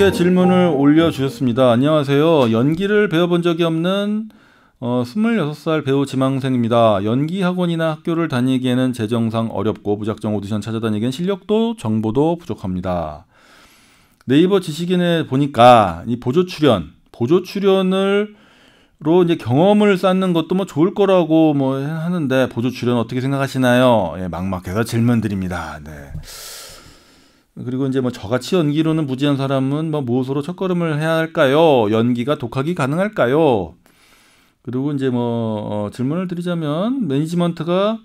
이렇게 질문을 올려주셨습니다. 안녕하세요. 연기를 배워본 적이 없는 어, 26살 배우 지망생입니다. 연기 학원이나 학교를 다니기에는 재정상 어렵고 무작정 오디션 찾아다니기엔 실력도 정보도 부족합니다. 네이버 지식인에 보니까 이 보조 출연, 보조 출연을 로 이제 경험을 쌓는 것도 뭐 좋을 거라고 뭐 하는데 보조 출연 어떻게 생각하시나요? 예, 막막해서 질문 드립니다. 네. 그리고 이제 뭐 저같이 연기로는 무지한 사람은 뭐 무엇으로 첫걸음을 해야 할까요? 연기가 독학이 가능할까요? 그리고 이제 뭐 어, 질문을 드리자면 매니지먼트가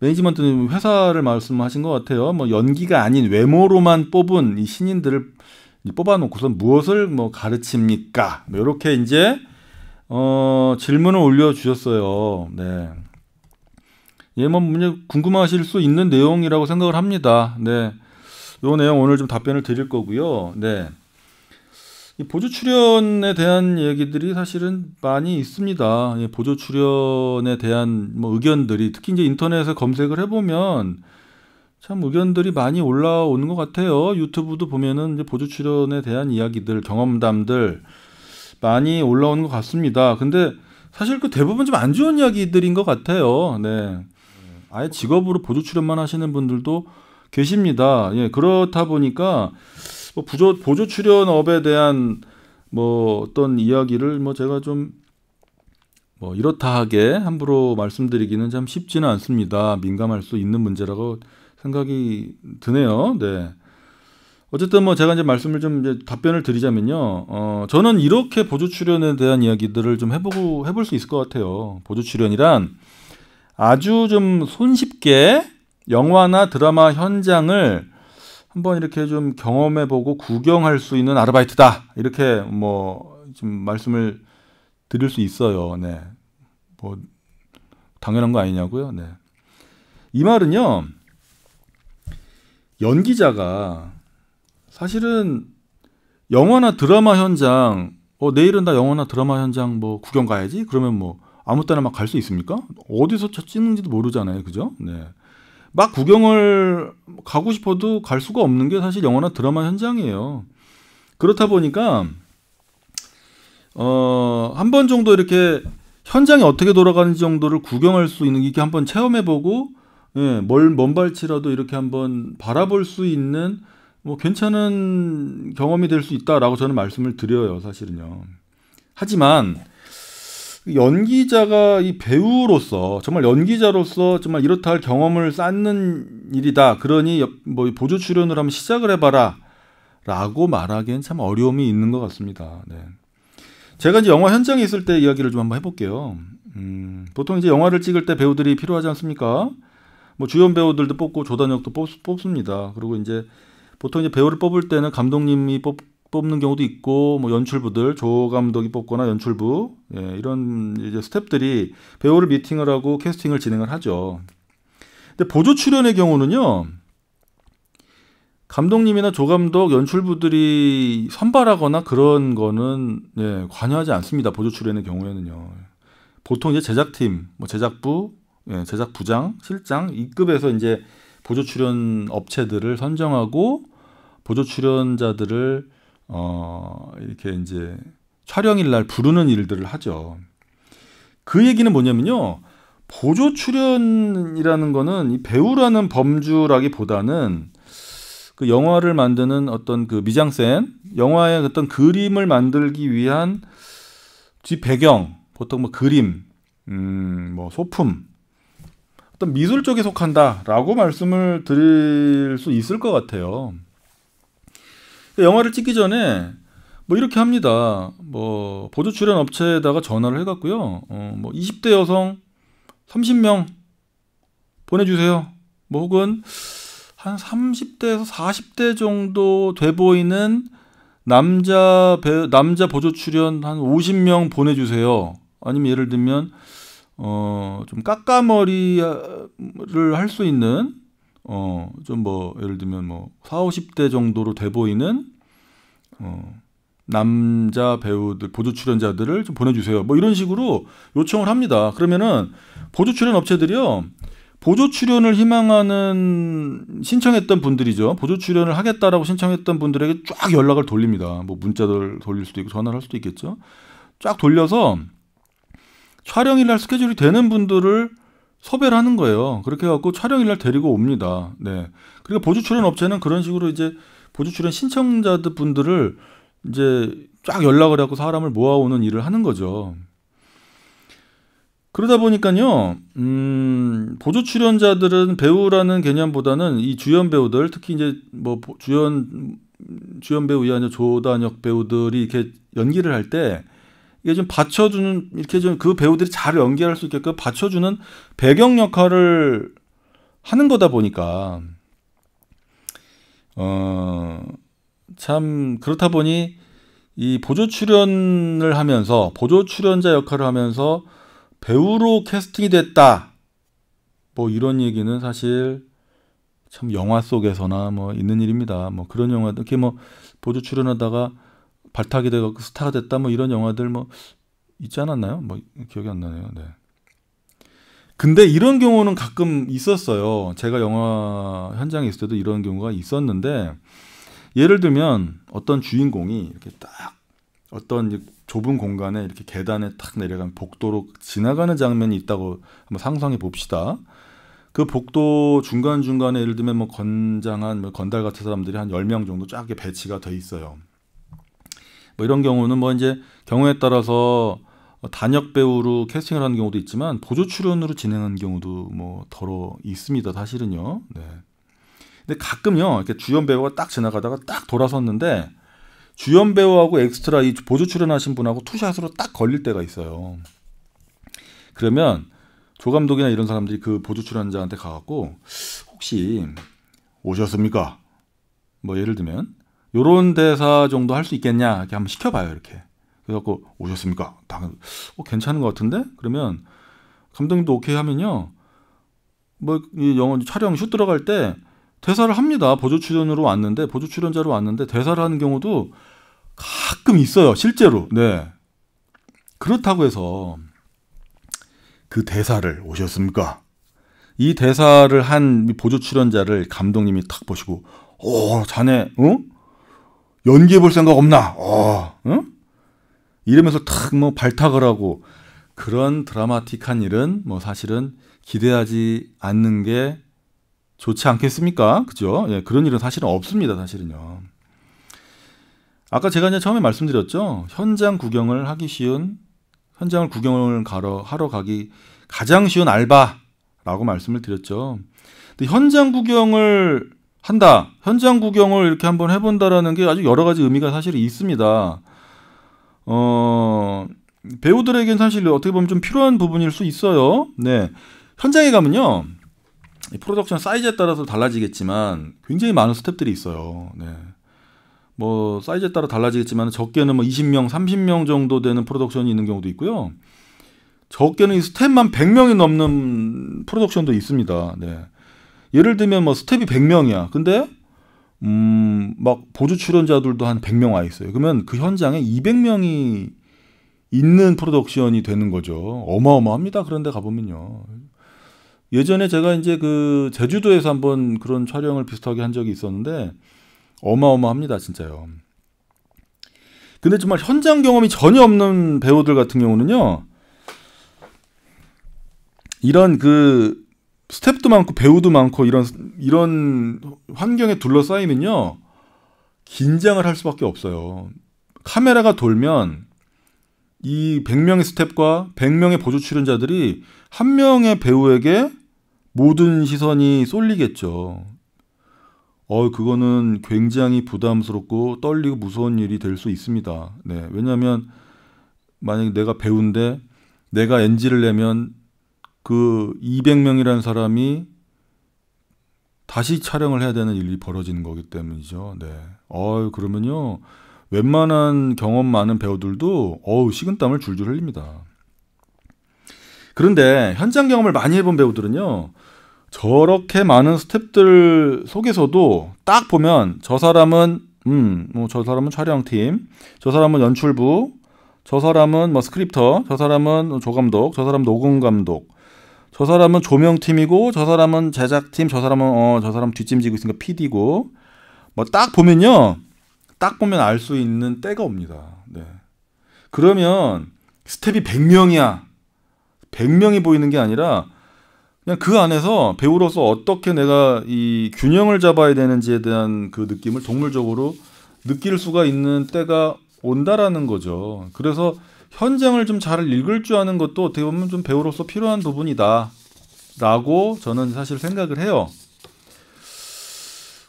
매니지먼트는 회사를 말씀하신 것 같아요. 뭐 연기가 아닌 외모로만 뽑은 이 신인들을 뽑아놓고선 무엇을 뭐 가르칩니까? 뭐 이렇게 이제 어, 질문을 올려주셨어요. 네. 예, 뭐, 뭐 궁금하실 수 있는 내용이라고 생각을 합니다. 네. 요 내용 오늘 좀 답변을 드릴 거고요. 네. 보조 출연에 대한 얘기들이 사실은 많이 있습니다. 예, 보조 출연에 대한 뭐 의견들이 특히 이제 인터넷에 검색을 해보면 참 의견들이 많이 올라오는 것 같아요. 유튜브도 보면은 이제 보조 출연에 대한 이야기들, 경험담들 많이 올라오는 것 같습니다. 근데 사실 그 대부분 좀 안 좋은 이야기들인 것 같아요. 네. 아예 직업으로 보조 출연만 하시는 분들도 계십니다. 예, 그렇다 보니까 뭐 부조, 보조 출연업에 대한 뭐 어떤 이야기를 뭐 제가 좀뭐 이렇다 하게 함부로 말씀드리기는 참 쉽지는 않습니다. 민감할 수 있는 문제라고 생각이 드네요. 네. 어쨌든 뭐 제가 이제 말씀을 좀 이제 답변을 드리자면요. 어, 저는 이렇게 보조 출연에 대한 이야기들을 좀 해보고 해볼 수 있을 것 같아요. 보조 출연이란 아주 좀 손쉽게 영화나 드라마 현장을 한번 이렇게 좀 경험해보고 구경할 수 있는 아르바이트다 이렇게 뭐 좀 말씀을 드릴 수 있어요. 네, 뭐 당연한 거 아니냐고요. 네, 이 말은요 연기자가 사실은 영화나 드라마 현장 어 내일은 나 영화나 드라마 현장 뭐 구경 가야지 그러면 뭐 아무 때나 막 갈 수 있습니까? 어디서 찍는지도 모르잖아요, 그죠? 네. 막 구경을 가고 싶어도 갈 수가 없는 게 사실 영화나 드라마 현장이에요. 그렇다 보니까 어, 한 번 정도 이렇게 현장이 어떻게 돌아가는지 정도를 구경할 수 있는 게 한번 체험해 보고 예, 뭘 먼발치라도 이렇게 한번 바라볼 수 있는 뭐 괜찮은 경험이 될 수 있다라고 저는 말씀을 드려요, 사실은요. 하지만 연기자가 이 배우로서 정말 연기자로서 정말 이렇다 할 경험을 쌓는 일이다. 그러니 뭐 보조 출연을 한번 시작을 해봐라라고 말하기엔 참 어려움이 있는 것 같습니다. 네. 제가 이제 영화 현장에 있을 때 이야기를 좀 한번 해볼게요. 음, 보통 이제 영화를 찍을 때 배우들이 필요하지 않습니까? 뭐 주연 배우들도 뽑고 조단역도 뽑, 습니다 그리고 이제 보통 이제 배우를 뽑을 때는 감독님이 뽑 뽑는 경우도 있고 뭐 연출부들 조 감독이 뽑거나 연출부 예, 이런 이제 스탭들이 배우를 미팅을 하고 캐스팅을 진행을 하죠. 근데 보조 출연의 경우는요. 감독님이나 조 감독, 연출부들이 선발하거나 그런 거는 예, 관여하지 않습니다. 보조 출연의 경우에는요. 보통 이제 제작팀, 뭐 제작부, 예, 제작부장, 실장 이급에서 이제 보조 출연 업체들을 선정하고 보조 출연자들을 어, 이렇게 이제 촬영일 날 부르는 일들을 하죠. 그 얘기는 뭐냐면요. 보조 출연이라는 거는 이 배우라는 범주라기보다는 그 영화를 만드는 어떤 그 미장센, 영화의 어떤 그림을 만들기 위한 뒤 배경, 보통 뭐 그림, 음, 뭐 소품, 어떤 미술 쪽에 속한다라고 말씀을 드릴 수 있을 것 같아요. 그 영화를 찍기 전에 뭐 이렇게 합니다. 뭐 보조 출연 업체에다가 전화를 해갖고요. 어, 뭐 20대 여성 30명 보내주세요. 뭐 혹은 한 30대에서 40대 정도 돼 보이는 남자 배, 남자 보조 출연 한 50명 보내주세요. 아니면 예를 들면 어, 좀 까까머리를 할 수 있는 어, 좀 뭐, 예를 들면 뭐, 40, 50대 정도로 돼 보이는, 어, 남자 배우들, 보조 출연자들을 좀 보내주세요. 뭐 이런 식으로 요청을 합니다. 그러면은 보조 출연 업체들이요, 보조 출연을 희망하는 신청했던 분들이죠. 보조 출연을 하겠다라고 신청했던 분들에게 쫙 연락을 돌립니다. 뭐문자들 돌릴 수도 있고 전화를 할 수도 있겠죠. 쫙 돌려서 촬영일날 스케줄이 되는 분들을 섭외를 하는 거예요. 그렇게 해갖고 촬영일날 데리고 옵니다. 네. 그리고 보조 출연 업체는 그런 식으로 이제 보조 출연 신청자들 분들을 이제 쫙 연락을 하고 사람을 모아오는 일을 하는 거죠. 그러다 보니까요, 음, 보조 출연자들은 배우라는 개념보다는 이 주연 배우들, 특히 이제 뭐 주연, 주연 배우 이아니냐조단역 배우들이 이렇게 연기를 할때 이게 좀 받쳐주는 이렇게 좀 그 배우들이 잘 연기할 수 있게끔 받쳐주는 배경 역할을 하는 거다 보니까 어 참 그렇다 보니 이 보조 출연을 하면서 보조 출연자 역할을 하면서 배우로 캐스팅이 됐다 뭐 이런 얘기는 사실 참 영화 속에서나 뭐 있는 일입니다. 뭐 그런 영화 이렇게 뭐 보조 출연하다가 발탁이 돼서 그 스타가 됐다 뭐 이런 영화들 뭐 있지 않았나요? 뭐 기억이 안 나네요. 네. 근데 이런 경우는 가끔 있었어요. 제가 영화 현장에 있을 때도 이런 경우가 있었는데 예를 들면 어떤 주인공이 이렇게 딱 어떤 좁은 공간에 이렇게 계단에 탁 내려가면 복도로 지나가는 장면이 있다고 한번 상상해 봅시다. 그 복도 중간중간에 예를 들면 뭐 건장한 뭐 건달 같은 사람들이 한1 0명 정도 쫙 배치가 돼 있어요. 뭐 이런 경우는 뭐 이제 경우에 따라서 단역 배우로 캐스팅을 하는 경우도 있지만 보조 출연으로 진행하는 경우도 뭐 더러 있습니다. 사실은요. 네. 근데 가끔요. 이렇게 주연 배우가 딱 지나가다가 딱 돌아섰는데 주연 배우하고 엑스트라 이 보조 출연하신 분하고 투샷으로 딱 걸릴 때가 있어요. 그러면 조 감독이나 이런 사람들이 그 보조 출연자한테 가갖고 혹시 오셨습니까? 뭐 예를 들면 요런 대사 정도 할 수 있겠냐 이렇게 한번 시켜봐요 이렇게 그래갖고 오셨습니까? 당, 어, 괜찮은 것 같은데 그러면 감독님도 오케이 하면요 뭐 이 영화 촬영 슛 들어갈 때 대사를 합니다 보조 출연으로 왔는데 보조 출연자로 왔는데 대사를 하는 경우도 가끔 있어요 실제로 네 그렇다고 해서 그 대사를 오셨습니까? 이 대사를 한 보조 출연자를 감독님이 탁 보시고 오 어, 자네 응? 연기해 볼 생각 없나? 어, 응? 이러면서 탁뭐 발탁을 하고 그런 드라마틱한 일은 뭐 사실은 기대하지 않는 게 좋지 않겠습니까? 그죠? 예, 그런 일은 사실은 없습니다. 사실은요. 아까 제가 이제 처음에 말씀드렸죠. 현장 구경을 하기 쉬운 현장을 구경을 가러 하러 가기 가장 쉬운 알바라고 말씀을 드렸죠. 근데 현장 구경을 한다. 현장 구경을 이렇게 한번 해본다라는 게 아주 여러 가지 의미가 사실 있습니다. 어, 배우들에겐 사실 어떻게 보면 좀 필요한 부분일 수 있어요. 네. 현장에 가면요. 프로덕션 사이즈에 따라서 달라지겠지만 굉장히 많은 스텝들이 있어요. 네. 뭐 사이즈에 따라 달라지겠지만 적게는 뭐 20명, 30명 정도 되는 프로덕션이 있는 경우도 있고요. 적게는 이 스텝만 100명이 넘는 프로덕션도 있습니다. 네. 예를 들면 뭐 스텝이 100명이야. 근데 음, 막 보조 출연자들도 한 100명 와 있어요. 그러면 그 현장에 200명이 있는 프로덕션이 되는 거죠. 어마어마합니다. 그런데 가보면요. 예전에 제가 이제 그 제주도에서 한번 그런 촬영을 비슷하게 한 적이 있었는데 어마어마합니다. 진짜요. 근데 정말 현장 경험이 전혀 없는 배우들 같은 경우는요. 이런 그 스텝도 많고 배우도 많고 이런 이런 환경에 둘러싸이면요 긴장을 할 수밖에 없어요. 카메라가 돌면 이 100명의 스텝과 100명의 보조 출연자들이 한 명의 배우에게 모든 시선이 쏠리겠죠. 어, 그거는 굉장히 부담스럽고 떨리고 무서운 일이 될 수 있습니다. 네. 왜냐하면 만약에 내가 배우인데 내가 NG를 내면 그 200명이라는 사람이 다시 촬영을 해야 되는 일이 벌어지는 거기 때문이죠. 네. 어 그러면요. 웬만한 경험 많은 배우들도 어우 식은땀을 줄줄 흘립니다. 그런데 현장 경험을 많이 해본 배우들은요. 저렇게 많은 스탭들 속에서도 딱 보면 저 사람은 음, 뭐저 사람은 촬영팀, 저 사람은 연출부, 저 사람은 뭐 스크립터, 저 사람은 뭐 조감독, 저 사람 녹음 감독, 저 사람은 조명팀이고 저 사람은 제작팀, 저 사람은 어, 저 사람 뒷짐지고 있으니까 PD고 뭐 딱 보면요. 딱 보면 알 수 있는 때가 옵니다. 네. 그러면 스텝이 100명이야. 100명이 보이는 게 아니라 그냥 그 안에서 배우로서 어떻게 내가 이 균형을 잡아야 되는지에 대한 그 느낌을 동물적으로 느낄 수가 있는 때가 온다라는 거죠. 그래서 현장을 좀 잘 읽을 줄 아는 것도 어떻게 보면 좀 배우로서 필요한 부분이다라고 저는 사실 생각을 해요.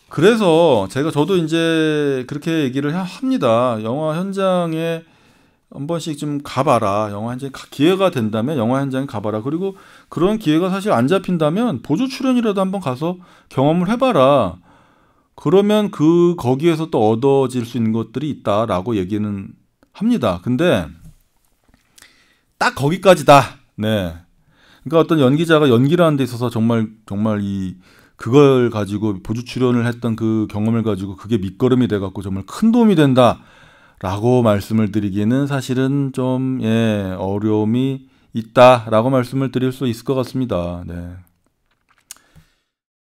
그래서 제가 저도 이제 그렇게 얘기를 합니다. 영화 현장에 한 번씩 좀 가봐라. 영화 현장 에 기회가 된다면 영화 현장에 가봐라. 그리고 그런 기회가 사실 안 잡힌다면 보조 출연이라도 한번 가서 경험을 해봐라. 그러면 그 거기에서 또 얻어질 수 있는 것들이 있다라고 얘기는 합니다. 근데 딱 거기까지다. 네. 그러니까 어떤 연기자가 연기라는 데 있어서 정말 정말 이 그걸 가지고 보조 출연을 했던 그 경험을 가지고 그게 밑거름이 돼 갖고 정말 큰 도움이 된다라고 말씀을 드리기는 사실은 좀 예, 어려움이 있다라고 말씀을 드릴 수 있을 것 같습니다. 네.